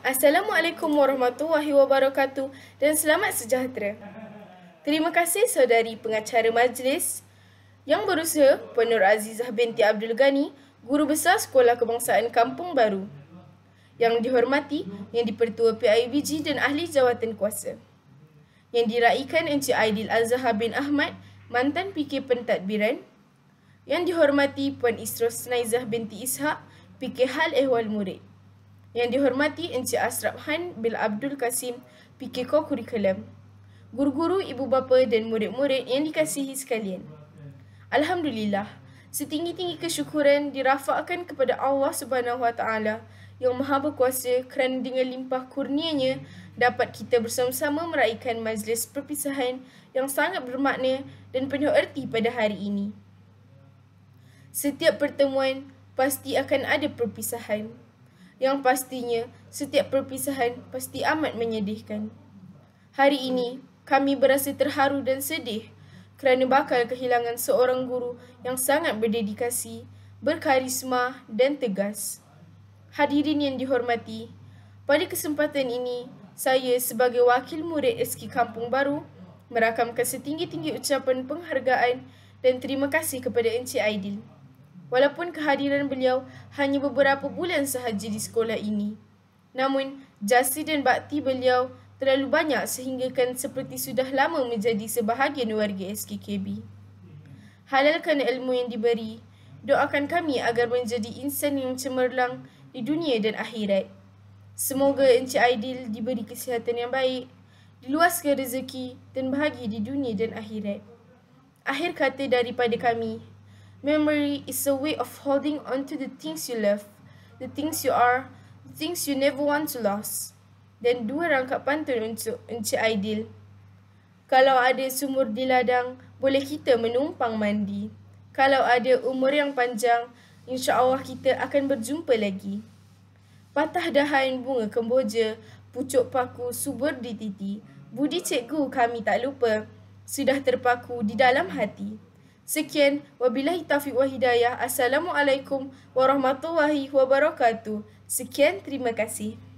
Assalamualaikum warahmatullahi wabarakatuh dan selamat sejahtera. Terima kasih saudari pengacara majlis yang berusaha Penur Azizah binti Abdul Ghani, Guru Besar Sekolah Kebangsaan Kampung Baru. Yang dihormati Yang dipertua pertua PIBG dan Ahli Jawatan Kuasa. Yang diraikan Encik Aidil Azhar bin Ahmad, mantan PK Pentadbiran. Yang dihormati Puan Isros Naizah binti Ishak, PK Hal Ehwal Murid. Yang dihormati Encik Asrap Han bin Abdul Kasim, PKK Kurikulum. Guru-guru, ibu bapa dan murid-murid yang dikasihi sekalian. Alhamdulillah, setinggi-tinggi kesyukuran dirafakkan kepada Allah Subhanahu Wa Taala yang maha berkuasa kerana dengan limpah kurnianya dapat kita bersama-sama meraihkan majlis perpisahan yang sangat bermakna dan penuh erti pada hari ini. Setiap pertemuan pasti akan ada Perpisahan yang pastinya setiap perpisahan pasti amat menyedihkan. Hari ini, kami berasa terharu dan sedih kerana bakal kehilangan seorang guru yang sangat berdedikasi, berkarisma dan tegas. Hadirin yang dihormati, pada kesempatan ini, saya sebagai wakil murid SK Kampung Baru merakamkan setinggi-tinggi ucapan penghargaan dan terima kasih kepada Encik Aidil walaupun kehadiran beliau hanya beberapa bulan sahaja di sekolah ini. Namun, jasa dan bakti beliau terlalu banyak sehinggakan seperti sudah lama menjadi sebahagian warga SKKB. Halalkan ilmu yang diberi, doakan kami agar menjadi insan yang cemerlang di dunia dan akhirat. Semoga Encik Aidil diberi kesihatan yang baik, diluaskan rezeki dan bahagia di dunia dan akhirat. Akhir kata daripada kami, Memory is a way of holding on to the things you love, the things you are, the things you never want to lose. Dan dua rangkap pantun untuk Encik Aidil. Kalau ada sumur di ladang, boleh kita menumpang mandi. Kalau ada umur yang panjang, insya-Allah kita akan berjumpa lagi. Patah dahan bunga kemboja, pucuk paku subur di titi. Budi cikgu kami tak lupa, sudah terpaku di dalam hati. Sekian, wabillahi taufiq wa hidayah. Assalamualaikum warahmatullahi wabarakatuh. Sekian, terima kasih.